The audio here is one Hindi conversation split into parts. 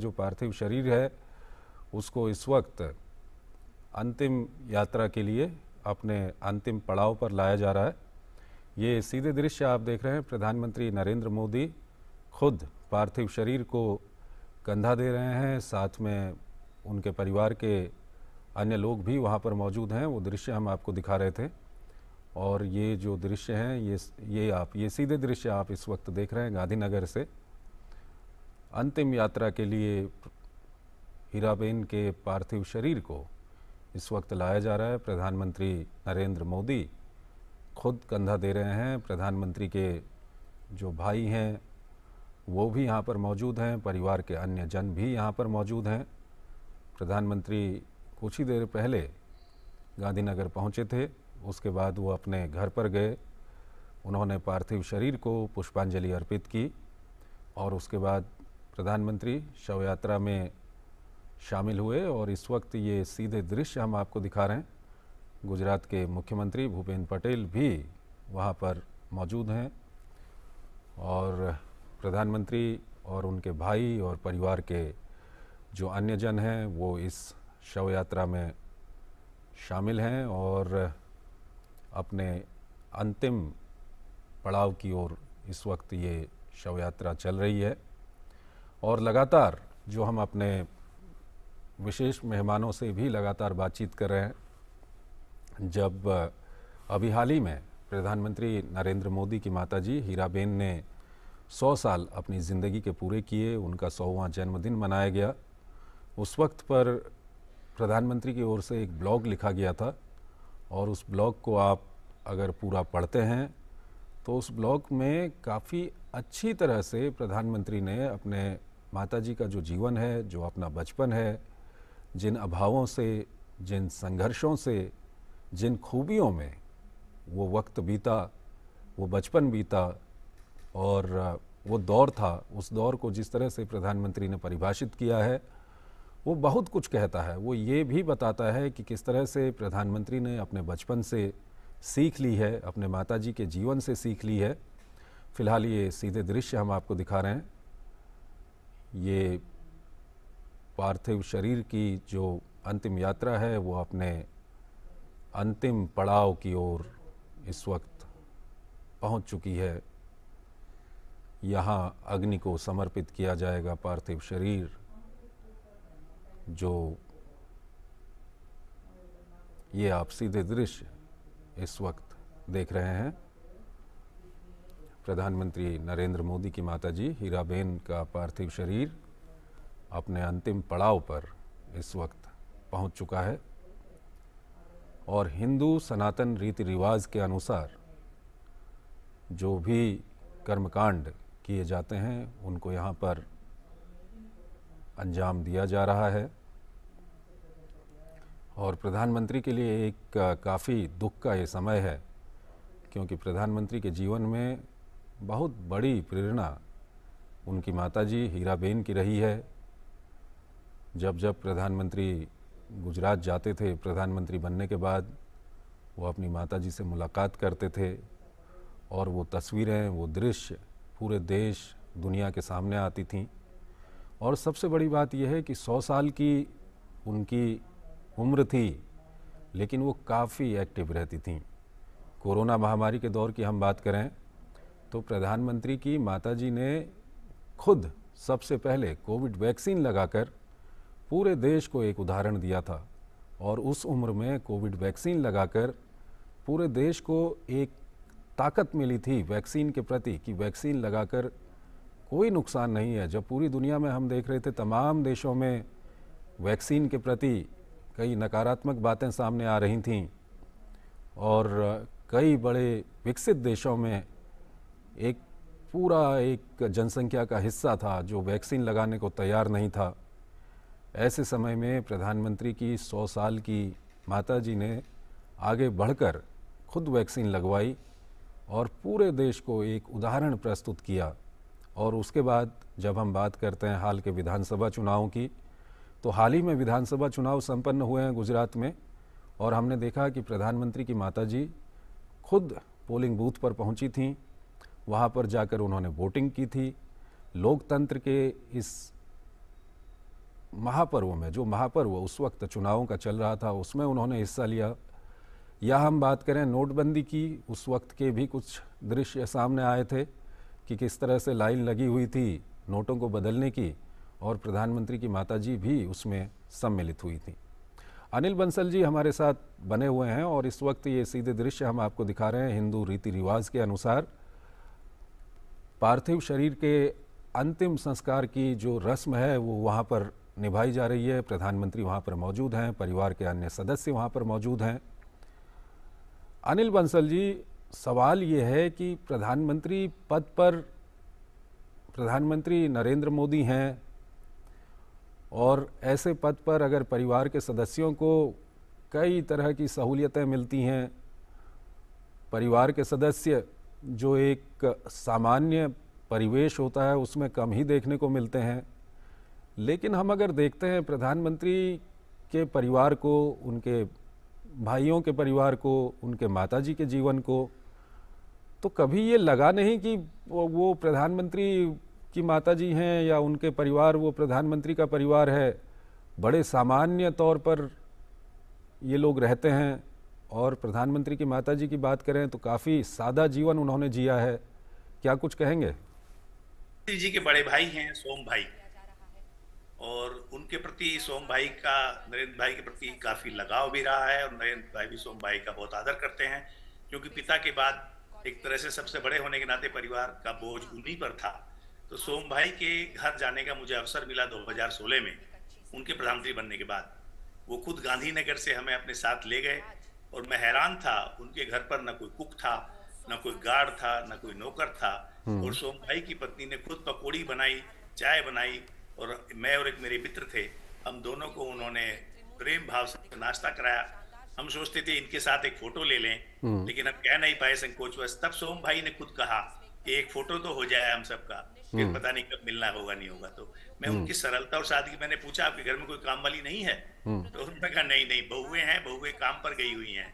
जो पार्थिव शरीर है उसको इस वक्त अंतिम यात्रा के लिए अपने अंतिम पड़ाव पर लाया जा रहा है ये सीधे दृश्य आप देख रहे हैं प्रधानमंत्री नरेंद्र मोदी खुद पार्थिव शरीर को कंधा दे रहे हैं साथ में उनके परिवार के अन्य लोग भी वहाँ पर मौजूद हैं वो दृश्य हम आपको दिखा रहे थे और ये जो दृश्य हैं ये ये आप ये सीधे दृश्य आप इस वक्त देख रहे हैं गांधीनगर से अंतिम यात्रा के लिए हीराबेन के पार्थिव शरीर को इस वक्त लाया जा रहा है प्रधानमंत्री नरेंद्र मोदी खुद कंधा दे रहे हैं प्रधानमंत्री के जो भाई हैं वो भी यहाँ पर मौजूद हैं परिवार के अन्य जन भी यहाँ पर मौजूद हैं प्रधानमंत्री कुछ ही देर पहले गांधीनगर पहुँचे थे उसके बाद वो अपने घर पर गए उन्होंने पार्थिव शरीर को पुष्पांजलि अर्पित की और उसके बाद प्रधानमंत्री शव यात्रा में शामिल हुए और इस वक्त ये सीधे दृश्य हम आपको दिखा रहे हैं गुजरात के मुख्यमंत्री भूपेंद्र पटेल भी वहाँ पर मौजूद हैं और प्रधानमंत्री और उनके भाई और परिवार के जो अन्य जन हैं वो इस शव यात्रा में शामिल हैं और अपने अंतिम पड़ाव की ओर इस वक्त ये शव यात्रा चल रही है और लगातार जो हम अपने विशेष मेहमानों से भी लगातार बातचीत कर रहे हैं जब अभी हाल ही में प्रधानमंत्री नरेंद्र मोदी की माताजी हीराबेन ने 100 साल अपनी ज़िंदगी के पूरे किए उनका सौवा जन्मदिन मनाया गया उस वक्त पर प्रधानमंत्री की ओर से एक ब्लॉग लिखा गया था और उस ब्लॉग को आप अगर पूरा पढ़ते हैं तो उस ब्लॉग में काफ़ी अच्छी तरह से प्रधानमंत्री ने अपने माता जी का जो जीवन है जो अपना बचपन है जिन अभावों से जिन संघर्षों से जिन खूबियों में वो वक्त बीता वो बचपन बीता और वो दौर था उस दौर को जिस तरह से प्रधानमंत्री ने परिभाषित किया है वो बहुत कुछ कहता है वो ये भी बताता है कि किस तरह से प्रधानमंत्री ने अपने बचपन से सीख ली है अपने माताजी के जीवन से सीख ली है फिलहाल ये सीधे दृश्य हम आपको दिखा रहे हैं ये पार्थिव शरीर की जो अंतिम यात्रा है वो अपने अंतिम पड़ाव की ओर इस वक्त पहुंच चुकी है यहाँ अग्नि को समर्पित किया जाएगा पार्थिव शरीर जो ये आप सीधे दृश्य इस वक्त देख रहे हैं प्रधानमंत्री नरेंद्र मोदी की माताजी हीराबेन का पार्थिव शरीर अपने अंतिम पड़ाव पर इस वक्त पहुंच चुका है और हिंदू सनातन रीति रिवाज के अनुसार जो भी कर्मकांड किए जाते हैं उनको यहाँ पर अंजाम दिया जा रहा है और प्रधानमंत्री के लिए एक काफ़ी दुख का ये समय है क्योंकि प्रधानमंत्री के जीवन में बहुत बड़ी प्रेरणा उनकी माताजी हीराबेन की रही है जब जब प्रधानमंत्री गुजरात जाते थे प्रधानमंत्री बनने के बाद वो अपनी माताजी से मुलाकात करते थे और वो तस्वीरें वो दृश्य पूरे देश दुनिया के सामने आती थी और सबसे बड़ी बात यह है कि सौ साल की उनकी उम्र थी लेकिन वो काफ़ी एक्टिव रहती थी कोरोना महामारी के दौर की हम बात करें तो प्रधानमंत्री की माताजी ने खुद सबसे पहले कोविड वैक्सीन लगाकर पूरे देश को एक उदाहरण दिया था और उस उम्र में कोविड वैक्सीन लगाकर पूरे देश को एक ताकत मिली थी वैक्सीन के प्रति कि वैक्सीन लगाकर कोई नुकसान नहीं है जब पूरी दुनिया में हम देख रहे थे तमाम देशों में वैक्सीन के प्रति कई नकारात्मक बातें सामने आ रही थीं और कई बड़े विकसित देशों में एक पूरा एक जनसंख्या का हिस्सा था जो वैक्सीन लगाने को तैयार नहीं था ऐसे समय में प्रधानमंत्री की 100 साल की माता जी ने आगे बढ़कर खुद वैक्सीन लगवाई और पूरे देश को एक उदाहरण प्रस्तुत किया और उसके बाद जब हम बात करते हैं हाल के विधानसभा चुनाव की तो हाल ही में विधानसभा चुनाव संपन्न हुए हैं गुजरात में और हमने देखा कि प्रधानमंत्री की माताजी खुद पोलिंग बूथ पर पहुंची थीं वहाँ पर जाकर उन्होंने वोटिंग की थी लोकतंत्र के इस महापर्व में जो महापर्व उस वक्त चुनावों का चल रहा था उसमें उन्होंने हिस्सा लिया या हम बात करें नोटबंदी की उस वक्त के भी कुछ दृश्य सामने आए थे कि किस तरह से लाइन लगी हुई थी नोटों को बदलने की और प्रधानमंत्री की माताजी भी उसमें सम्मिलित हुई थी अनिल बंसल जी हमारे साथ बने हुए हैं और इस वक्त ये सीधे दृश्य हम आपको दिखा रहे हैं हिंदू रीति रिवाज के अनुसार पार्थिव शरीर के अंतिम संस्कार की जो रस्म है वो वहाँ पर निभाई जा रही है प्रधानमंत्री वहाँ पर मौजूद हैं परिवार के अन्य सदस्य वहाँ पर मौजूद हैं अनिल बंसल जी सवाल ये है कि प्रधानमंत्री पद पर प्रधानमंत्री नरेंद्र मोदी हैं और ऐसे पद पर अगर परिवार के सदस्यों को कई तरह की सहूलियतें मिलती हैं परिवार के सदस्य जो एक सामान्य परिवेश होता है उसमें कम ही देखने को मिलते हैं लेकिन हम अगर देखते हैं प्रधानमंत्री के परिवार को उनके भाइयों के परिवार को उनके माताजी के जीवन को तो कभी ये लगा नहीं कि वो प्रधानमंत्री की माताजी हैं या उनके परिवार वो प्रधानमंत्री का परिवार है बड़े सामान्य तौर पर ये लोग रहते हैं और प्रधानमंत्री की माता जी की बात करें तो काफ़ी सादा जीवन उन्होंने जिया है क्या कुछ कहेंगे जी के बड़े भाई हैं सोम भाई और उनके प्रति सोम भाई का नरेंद्र भाई के प्रति काफ़ी लगाव भी रहा है और नरेंद्र भाई भी सोम भाई का बहुत आदर करते हैं क्योंकि पिता के बाद एक तरह से सबसे बड़े होने के नाते परिवार का बोझ उन्हीं पर था तो सोम भाई के घर जाने का मुझे अवसर मिला 2016 में उनके प्रधानमंत्री बनने के बाद वो खुद गांधीनगर से हमें अपने साथ ले गए और मैं हैरान था उनके घर पर ना कोई कुक था ना कोई गार्ड था ना कोई नौकर था हम्म। और सोम भाई की पत्नी ने खुद पकौड़ी बनाई चाय बनाई और मैं और एक मेरे मित्र थे हम दोनों को उन्होंने प्रेम भाव से नाश्ता कराया हम सोचते थे इनके साथ एक फोटो ले लें हम्म। लेकिन हम कह नहीं पाए संकोचवश तब सोम भाई ने खुद कहा एक फोटो तो हो जाए हम सबका फिर हम्म। पता नहीं कब मिलना होगा नहीं होगा तो मैं हम्म। उनकी सरलता और सादगी मैंने पूछा आपके घर में कोई काम वाली नहीं है हम्म। तो उन्होंने कहा नहीं नहीं बहुए हैं बहुए काम पर गई हुई हैं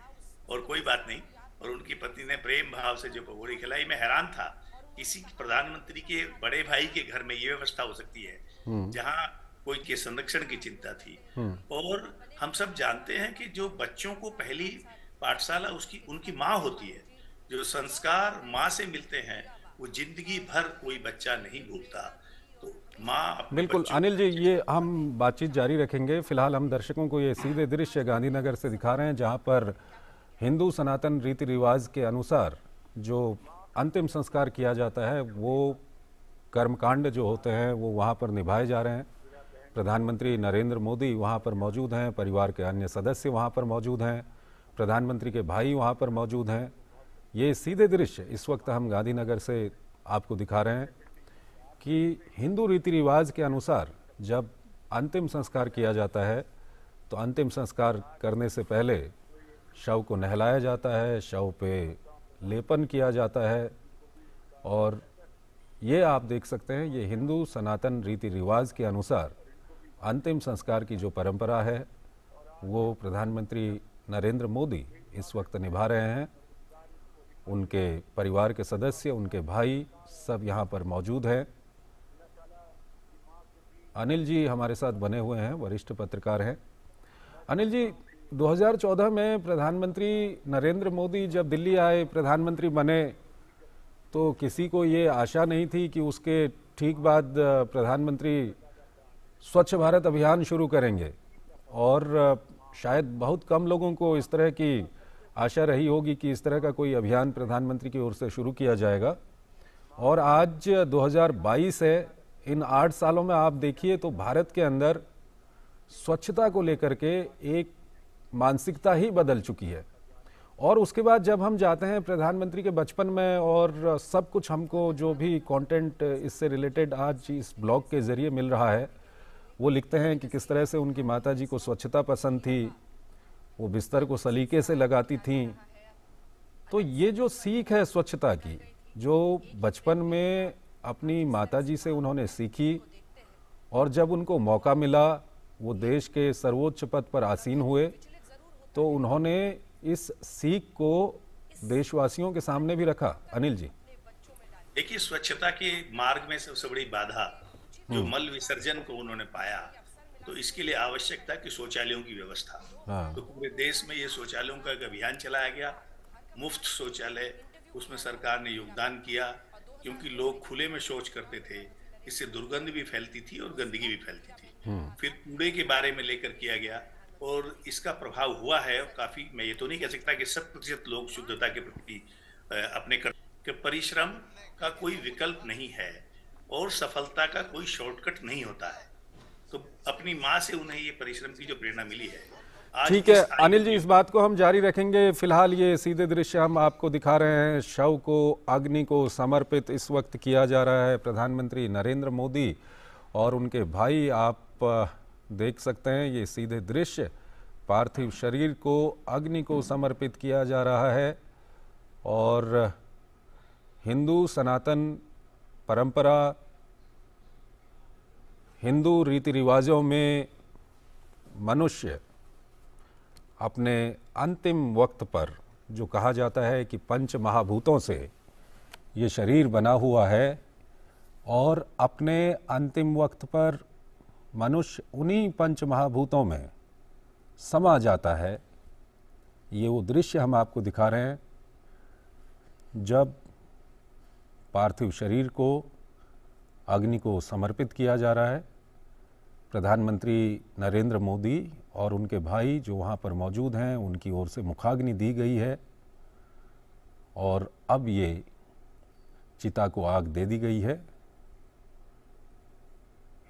और कोई बात नहीं और उनकी पत्नी ने प्रेम भाव से जो पकौड़ी खिलाई मैं हैरान था किसी प्रधानमंत्री के बड़े भाई के घर में ये व्यवस्था हो सकती है जहाँ कोई के संरक्षण की चिंता थी और हम सब जानते हैं कि जो बच्चों को पहली पाठशाला उसकी उनकी माँ होती है जो संस्कार माँ से मिलते हैं वो जिंदगी भर कोई बच्चा नहीं भूलता तो माँ बिल्कुल अनिल जी ये हम बातचीत जारी रखेंगे फिलहाल हम दर्शकों को ये सीधे दृश्य गांधीनगर से दिखा रहे हैं जहाँ पर हिंदू सनातन रीति रिवाज के अनुसार जो अंतिम संस्कार किया जाता है वो कर्मकांड जो होते हैं वो वहाँ पर निभाए जा रहे हैं प्रधानमंत्री नरेंद्र मोदी वहाँ पर मौजूद हैं परिवार के अन्य सदस्य वहाँ पर मौजूद हैं प्रधानमंत्री के भाई वहाँ पर मौजूद हैं ये सीधे दृश्य इस वक्त हम गांधीनगर से आपको दिखा रहे हैं कि हिंदू रीति रिवाज के अनुसार जब अंतिम संस्कार किया जाता है तो अंतिम संस्कार करने से पहले शव को नहलाया जाता है शव पे लेपन किया जाता है और ये आप देख सकते हैं ये हिंदू सनातन रीति रिवाज के अनुसार अंतिम संस्कार की जो परंपरा है वो प्रधानमंत्री नरेंद्र मोदी इस वक्त निभा रहे हैं उनके परिवार के सदस्य उनके भाई सब यहाँ पर मौजूद हैं अनिल जी हमारे साथ बने हुए हैं वरिष्ठ पत्रकार हैं अनिल जी 2014 में प्रधानमंत्री नरेंद्र मोदी जब दिल्ली आए प्रधानमंत्री बने तो किसी को ये आशा नहीं थी कि उसके ठीक बाद प्रधानमंत्री स्वच्छ भारत अभियान शुरू करेंगे और शायद बहुत कम लोगों को इस तरह की आशा रही होगी कि इस तरह का कोई अभियान प्रधानमंत्री की ओर से शुरू किया जाएगा और आज 2022 है इन आठ सालों में आप देखिए तो भारत के अंदर स्वच्छता को लेकर के एक मानसिकता ही बदल चुकी है और उसके बाद जब हम जाते हैं प्रधानमंत्री के बचपन में और सब कुछ हमको जो भी कंटेंट इससे रिलेटेड आज इस ब्लॉग के ज़रिए मिल रहा है वो लिखते हैं कि किस तरह से उनकी माता जी को स्वच्छता पसंद थी वो बिस्तर को सलीके से लगाती थीं तो ये जो सीख है स्वच्छता की जो बचपन में अपनी माताजी से उन्होंने सीखी और जब उनको मौका मिला वो देश के सर्वोच्च पद पर आसीन हुए तो उन्होंने इस सीख को देशवासियों के सामने भी रखा अनिल जी देखिए स्वच्छता के मार्ग में सबसे बड़ी बाधा जो हम्म। मल विसर्जन को उन्होंने पाया तो इसके लिए आवश्यकता कि शौचालयों की व्यवस्था हाँ। तो पूरे देश में ये शौचालयों का एक अभियान चलाया गया मुफ्त शौचालय उसमें सरकार ने योगदान किया क्योंकि लोग खुले में शौच करते थे इससे दुर्गंध भी फैलती थी और गंदगी भी फैलती थी हम्म। फिर कूड़े के बारे में लेकर किया गया और इसका प्रभाव हुआ है काफी मैं ये तो नहीं कह सकता कि शत प्रतिशत लोग शुद्धता के प्रति अपने कर, के परिश्रम का कोई विकल्प नहीं है और सफलता का कोई शॉर्टकट नहीं होता है तो अपनी माँ से उन्हें ये परिश्रम की जो प्रेरणा मिली है ठीक है अनिल जी इस बात को हम जारी रखेंगे फिलहाल ये सीधे दृश्य हम आपको दिखा रहे हैं शव को अग्नि को समर्पित इस वक्त किया जा रहा है प्रधानमंत्री नरेंद्र मोदी और उनके भाई आप देख सकते हैं ये सीधे दृश्य पार्थिव शरीर को अग्नि को समर्पित किया जा रहा है और हिंदू सनातन परंपरा हिंदू रीति रिवाजों में मनुष्य अपने अंतिम वक्त पर जो कहा जाता है कि पंच महाभूतों से ये शरीर बना हुआ है और अपने अंतिम वक्त पर मनुष्य उन्हीं पंच महाभूतों में समा जाता है ये वो दृश्य हम आपको दिखा रहे हैं जब पार्थिव शरीर को अग्नि को समर्पित किया जा रहा है प्रधानमंत्री नरेंद्र मोदी और उनके भाई जो वहाँ पर मौजूद हैं उनकी ओर से मुखाग्नि दी गई है और अब ये चिता को आग दे दी गई है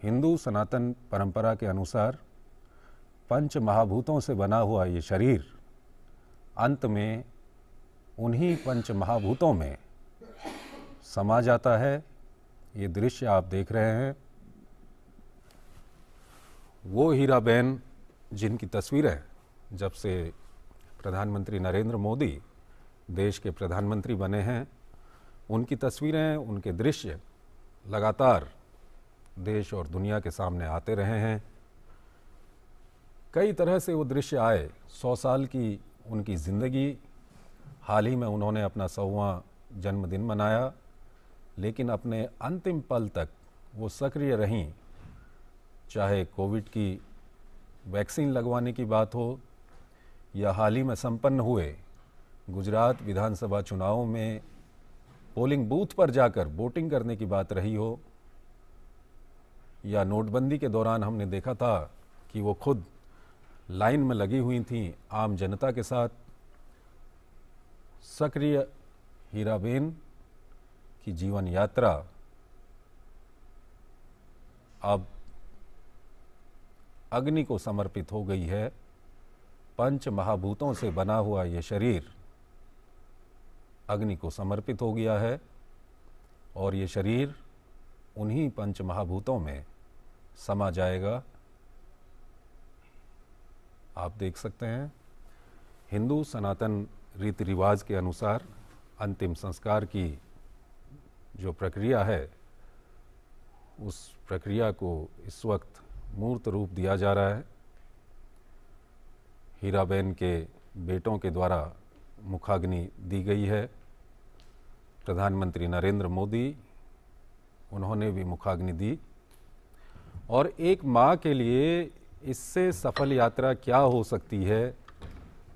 हिंदू सनातन परंपरा के अनुसार पंच महाभूतों से बना हुआ ये शरीर अंत में उन्हीं पंच महाभूतों में समा जाता है ये दृश्य आप देख रहे हैं वो हीरा बहन जिनकी तस्वीरें जब से प्रधानमंत्री नरेंद्र मोदी देश के प्रधानमंत्री बने हैं उनकी तस्वीरें उनके दृश्य लगातार देश और दुनिया के सामने आते रहे हैं कई तरह से वो दृश्य आए सौ साल की उनकी ज़िंदगी हाल ही में उन्होंने अपना सौवा जन्मदिन मनाया लेकिन अपने अंतिम पल तक वो सक्रिय रहीं चाहे कोविड की वैक्सीन लगवाने की बात हो या हाल ही में संपन्न हुए गुजरात विधानसभा चुनाव में पोलिंग बूथ पर जाकर वोटिंग करने की बात रही हो या नोटबंदी के दौरान हमने देखा था कि वो खुद लाइन में लगी हुई थी आम जनता के साथ सक्रिय हीराबेन की जीवन यात्रा अब अग्नि को समर्पित हो गई है पंच महाभूतों से बना हुआ यह शरीर अग्नि को समर्पित हो गया है और ये शरीर उन्हीं पंच महाभूतों में समा जाएगा आप देख सकते हैं हिंदू सनातन रीति रिवाज के अनुसार अंतिम संस्कार की जो प्रक्रिया है उस प्रक्रिया को इस वक्त मूर्त रूप दिया जा रहा है हीराबेन के बेटों के द्वारा मुखाग्नि दी गई है प्रधानमंत्री नरेंद्र मोदी उन्होंने भी मुखाग्नि दी और एक माँ के लिए इससे सफल यात्रा क्या हो सकती है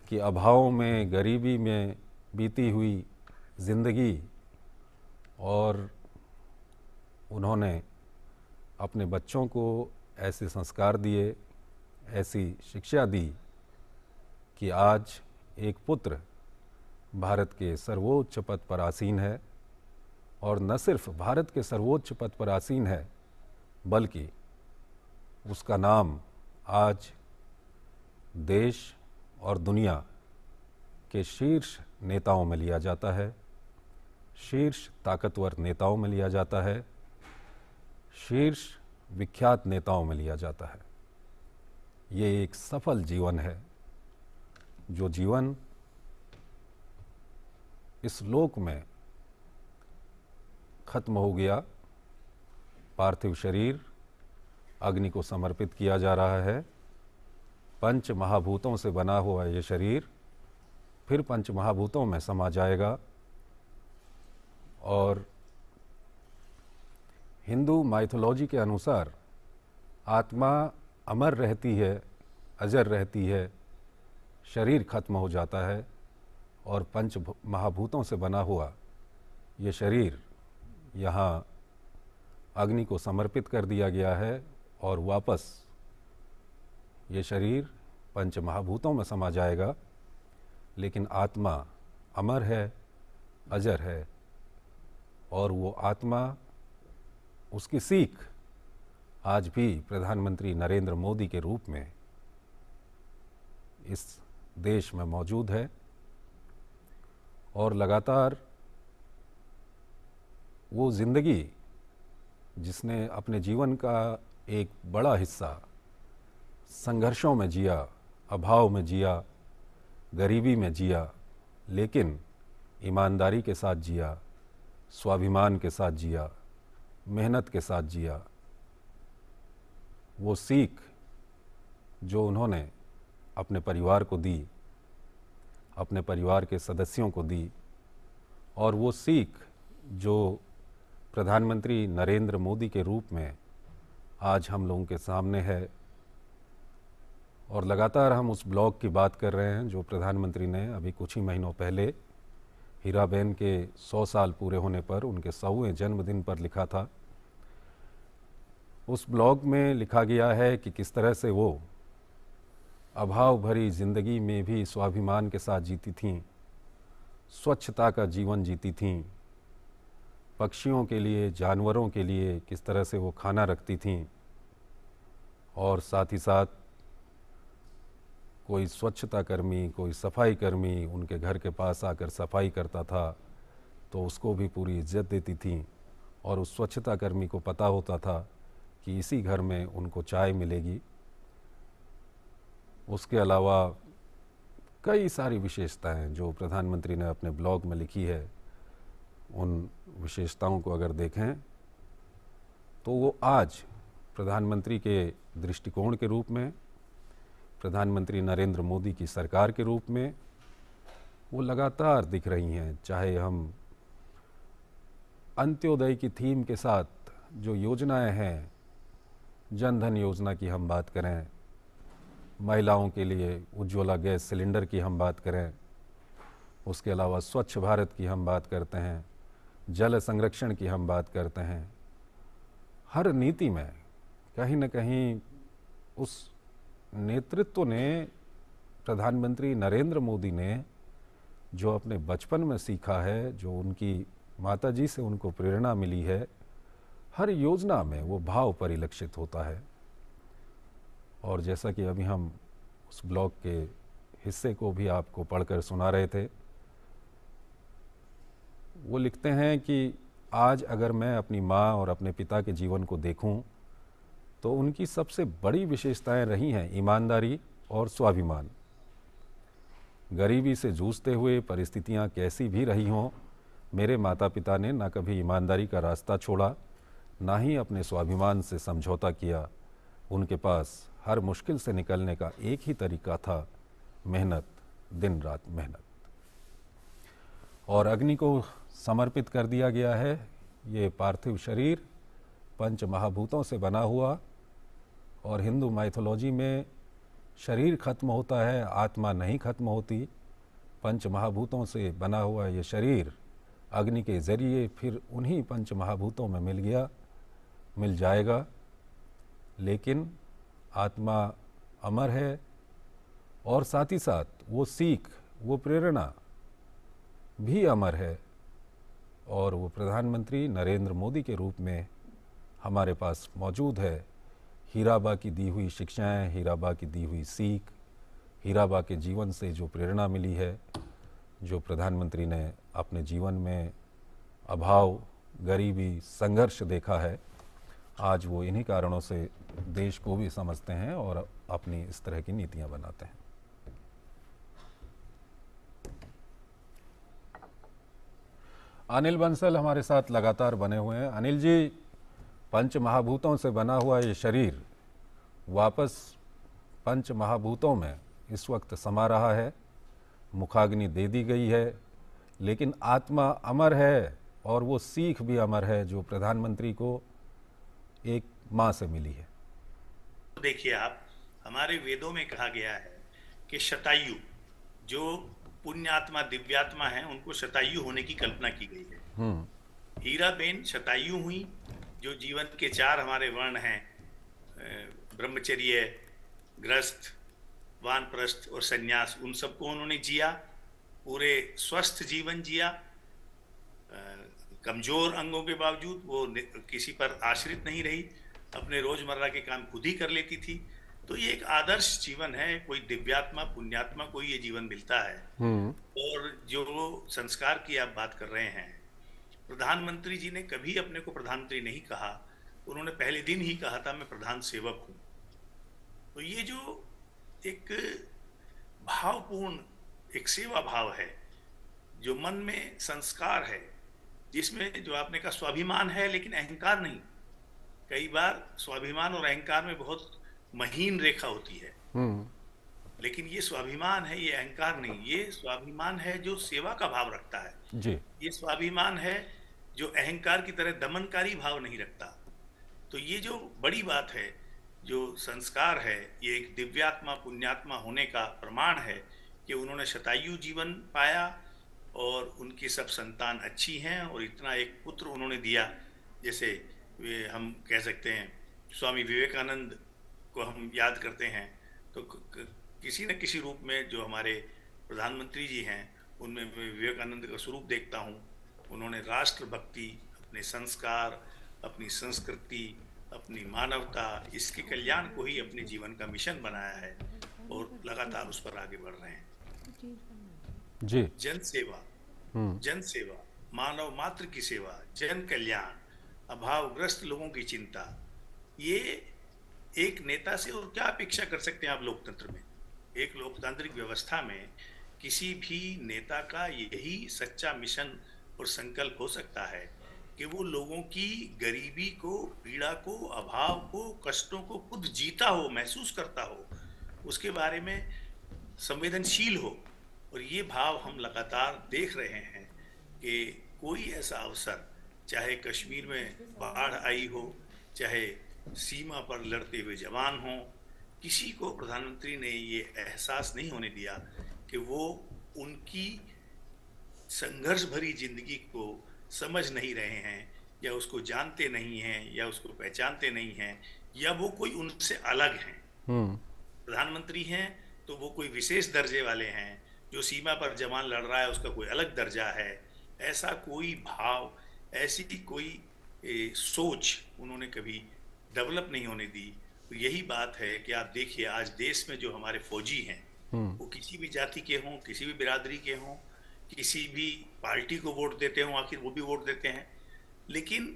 कि अभाव में गरीबी में बीती हुई ज़िंदगी और उन्होंने अपने बच्चों को ऐसे संस्कार दिए ऐसी शिक्षा दी कि आज एक पुत्र भारत के सर्वोच्च पद पर आसीन है और न सिर्फ भारत के सर्वोच्च पद पर आसीन है बल्कि उसका नाम आज देश और दुनिया के शीर्ष नेताओं में लिया जाता है शीर्ष ताकतवर नेताओं में लिया जाता है शीर्ष विख्यात नेताओं में लिया जाता है ये एक सफल जीवन है जो जीवन इस लोक में खत्म हो गया पार्थिव शरीर अग्नि को समर्पित किया जा रहा है पंच महाभूतों से बना हुआ ये शरीर फिर पंच महाभूतों में समा जाएगा और हिंदू माइथोलॉजी के अनुसार आत्मा अमर रहती है अजर रहती है शरीर खत्म हो जाता है और पंच महाभूतों से बना हुआ ये शरीर यहाँ अग्नि को समर्पित कर दिया गया है और वापस ये शरीर पंच महाभूतों में समा जाएगा लेकिन आत्मा अमर है अजर है और वो आत्मा उसकी सीख आज भी प्रधानमंत्री नरेंद्र मोदी के रूप में इस देश में मौजूद है और लगातार वो ज़िंदगी जिसने अपने जीवन का एक बड़ा हिस्सा संघर्षों में जिया अभाव में जिया गरीबी में जिया लेकिन ईमानदारी के साथ जिया स्वाभिमान के साथ जिया मेहनत के साथ जिया वो सीख जो उन्होंने अपने परिवार को दी अपने परिवार के सदस्यों को दी और वो सीख जो प्रधानमंत्री नरेंद्र मोदी के रूप में आज हम लोगों के सामने है और लगातार हम उस ब्लॉग की बात कर रहे हैं जो प्रधानमंत्री ने अभी कुछ ही महीनों पहले हीराबेन के 100 साल पूरे होने पर उनके सौवें जन्मदिन पर लिखा था उस ब्लॉग में लिखा गया है कि किस तरह से वो अभाव भरी जिंदगी में भी स्वाभिमान के साथ जीती थीं स्वच्छता का जीवन जीती थीं पक्षियों के लिए जानवरों के लिए किस तरह से वो खाना रखती थीं और साथ ही साथ कोई स्वच्छता कर्मी कोई सफाई कर्मी उनके घर के पास आकर सफाई करता था तो उसको भी पूरी इज्जत देती थीं और उस स्वच्छता कर्मी को पता होता था कि इसी घर में उनको चाय मिलेगी उसके अलावा कई सारी विशेषताएं जो प्रधानमंत्री ने अपने ब्लॉग में लिखी है उन विशेषताओं को अगर देखें तो वो आज प्रधानमंत्री के दृष्टिकोण के रूप में प्रधानमंत्री नरेंद्र मोदी की सरकार के रूप में वो लगातार दिख रही हैं चाहे हम अंत्योदय की थीम के साथ जो योजनाएं हैं जनधन योजना की हम बात करें महिलाओं के लिए उज्ज्वला गैस सिलेंडर की हम बात करें उसके अलावा स्वच्छ भारत की हम बात करते हैं जल संरक्षण की हम बात करते हैं हर नीति में कहीं ना कहीं उस नेतृत्व ने प्रधानमंत्री नरेंद्र मोदी ने जो अपने बचपन में सीखा है जो उनकी माता जी से उनको प्रेरणा मिली है हर योजना में वो भाव परिलक्षित होता है और जैसा कि अभी हम उस ब्लॉग के हिस्से को भी आपको पढ़कर सुना रहे थे वो लिखते हैं कि आज अगर मैं अपनी माँ और अपने पिता के जीवन को देखूं, तो उनकी सबसे बड़ी विशेषताएं रही हैं ईमानदारी और स्वाभिमान गरीबी से जूझते हुए परिस्थितियां कैसी भी रही हों मेरे माता पिता ने ना कभी ईमानदारी का रास्ता छोड़ा ना ही अपने स्वाभिमान से समझौता किया उनके पास हर मुश्किल से निकलने का एक ही तरीका था मेहनत दिन रात मेहनत और अग्नि को समर्पित कर दिया गया है ये पार्थिव शरीर पंच महाभूतों से बना हुआ और हिंदू माइथोलॉजी में शरीर खत्म होता है आत्मा नहीं खत्म होती पंच महाभूतों से बना हुआ ये शरीर अग्नि के ज़रिए फिर उन्हीं पंच महाभूतों में मिल गया मिल जाएगा लेकिन आत्मा अमर है और साथ ही साथ वो सीख वो प्रेरणा भी अमर है और वो प्रधानमंत्री नरेंद्र मोदी के रूप में हमारे पास मौजूद है हीराबा की दी हुई शिक्षाएं हीराबा की दी हुई सीख हीराबा के जीवन से जो प्रेरणा मिली है जो प्रधानमंत्री ने अपने जीवन में अभाव गरीबी संघर्ष देखा है आज वो इन्हीं कारणों से देश को भी समझते हैं और अपनी इस तरह की नीतियाँ बनाते हैं अनिल बंसल हमारे साथ लगातार बने हुए हैं अनिल जी पंच महाभूतों से बना हुआ ये शरीर वापस पंच महाभूतों में इस वक्त समा रहा है मुखाग्नि दे दी गई है लेकिन आत्मा अमर है और वो सीख भी अमर है जो प्रधानमंत्री को एक माँ से मिली है तो देखिए आप हमारे वेदों में कहा गया है कि शतायु जो पुण्यात्मा दिव्यात्मा है उनको शतायु होने की कल्पना की गई है हम्म। हीरा बेन शतायु हुई जो जीवन के चार हमारे वर्ण हैं ब्रह्मचर्य ग्रस्त वानप्रस्थ और सन्यास उन सबको उन्होंने जिया पूरे स्वस्थ जीवन जिया कमजोर अंगों के बावजूद वो किसी पर आश्रित नहीं रही अपने रोजमर्रा के काम खुद ही कर लेती थी तो ये एक आदर्श जीवन है कोई दिव्यात्मा पुण्यात्मा को ये जीवन मिलता है हम्म। और जो संस्कार की आप बात कर रहे हैं प्रधानमंत्री जी ने कभी अपने को प्रधानमंत्री नहीं कहा उन्होंने पहले दिन ही कहा था मैं प्रधान सेवक हूँ तो ये जो एक भावपूर्ण एक सेवा भाव है जो मन में संस्कार है जिसमें जो आपने कहा स्वाभिमान है लेकिन अहंकार नहीं कई बार स्वाभिमान और अहंकार में बहुत महीन रेखा होती है हम्म। लेकिन ये स्वाभिमान है ये अहंकार नहीं ये स्वाभिमान है जो सेवा का भाव रखता है जी। ये स्वाभिमान है जो अहंकार की तरह दमनकारी भाव नहीं रखता तो ये जो बड़ी बात है जो संस्कार है ये एक दिव्यात्मा पुण्यात्मा होने का प्रमाण है कि उन्होंने शतायु जीवन पाया और उनकी सब संतान अच्छी हैं और इतना एक पुत्र उन्होंने दिया जैसे हम कह सकते हैं स्वामी विवेकानंद को हम याद करते हैं तो किसी न किसी रूप में जो हमारे प्रधानमंत्री जी हैं उनमें मैं विवेकानंद का स्वरूप देखता हूँ उन्होंने राष्ट्र भक्ति अपने संस्कार अपनी संस्कृति अपनी मानवता इसके कल्याण को ही अपने जीवन का मिशन बनाया है और लगातार उस पर आगे बढ़ रहे हैं जी जन सेवा हम्म। जन सेवा मानव मात्र की सेवा जन कल्याण अभावग्रस्त लोगों की चिंता ये एक नेता से और क्या अपेक्षा कर सकते हैं आप लोकतंत्र में एक लोकतांत्रिक व्यवस्था में किसी भी नेता का यही सच्चा मिशन और संकल्प हो सकता है कि वो लोगों की गरीबी को पीड़ा को अभाव को कष्टों को खुद जीता हो महसूस करता हो उसके बारे में संवेदनशील हो और ये भाव हम लगातार देख रहे हैं कि कोई ऐसा अवसर चाहे कश्मीर में बाढ़ आई हो चाहे सीमा पर लड़ते हुए जवान हों किसी को प्रधानमंत्री ने ये एहसास नहीं होने दिया कि वो उनकी संघर्ष भरी जिंदगी को समझ नहीं रहे हैं या उसको जानते नहीं हैं या उसको पहचानते नहीं हैं या वो कोई उनसे अलग हैं हम्म। प्रधानमंत्री हैं तो वो कोई विशेष दर्जे वाले हैं जो सीमा पर जवान लड़ रहा है उसका कोई अलग दर्जा है ऐसा कोई भाव ऐसी कोई ए, सोच उन्होंने कभी डेवलप नहीं होने दी तो यही बात है कि आप देखिए आज देश में जो हमारे फौजी हैं हम्म। वो किसी भी जाति के हों किसी भी बिरादरी के हों किसी भी पार्टी को वोट देते हों आखिर वो भी वोट देते हैं लेकिन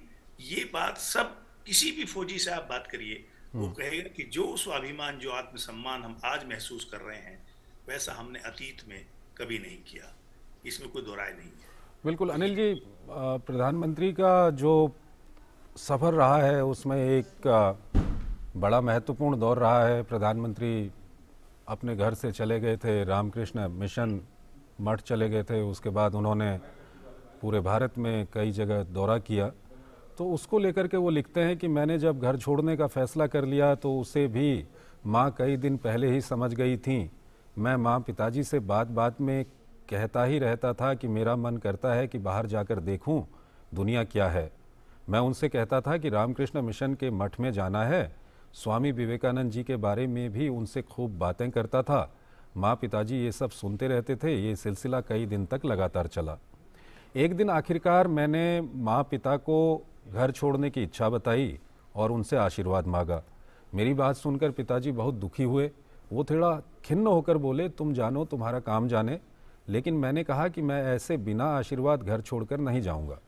ये बात सब किसी भी फौजी से आप बात करिए वो हम्म। कहेगा कि जो स्वाभिमान जो आत्मसम्मान हम आज महसूस कर रहे हैं वैसा हमने अतीत में कभी नहीं किया इसमें कोई दोराय नहीं है बिल्कुल अनिल जी प्रधानमंत्री का जो सफ़र रहा है उसमें एक बड़ा महत्वपूर्ण दौर रहा है प्रधानमंत्री अपने घर से चले गए थे रामकृष्ण मिशन मठ चले गए थे उसके बाद उन्होंने पूरे भारत में कई जगह दौरा किया तो उसको लेकर के वो लिखते हैं कि मैंने जब घर छोड़ने का फैसला कर लिया तो उसे भी माँ कई दिन पहले ही समझ गई थी मैं माँ पिताजी से बात बात में कहता ही रहता था कि मेरा मन करता है कि बाहर जाकर देखूं दुनिया क्या है मैं उनसे कहता था कि रामकृष्ण मिशन के मठ में जाना है स्वामी विवेकानंद जी के बारे में भी उनसे खूब बातें करता था माँ पिताजी ये सब सुनते रहते थे ये सिलसिला कई दिन तक लगातार चला एक दिन आखिरकार मैंने माँ पिता को घर छोड़ने की इच्छा बताई और उनसे आशीर्वाद मांगा मेरी बात सुनकर पिताजी बहुत दुखी हुए वो थोड़ा खिन्न होकर बोले तुम जानो तुम्हारा काम जाने लेकिन मैंने कहा कि मैं ऐसे बिना आशीर्वाद घर छोड़कर नहीं जाऊंगा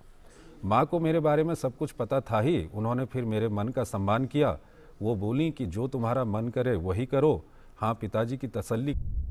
माँ को मेरे बारे में सब कुछ पता था ही उन्होंने फिर मेरे मन का सम्मान किया वो बोली कि जो तुम्हारा मन करे वही करो हाँ पिताजी की तसल्ली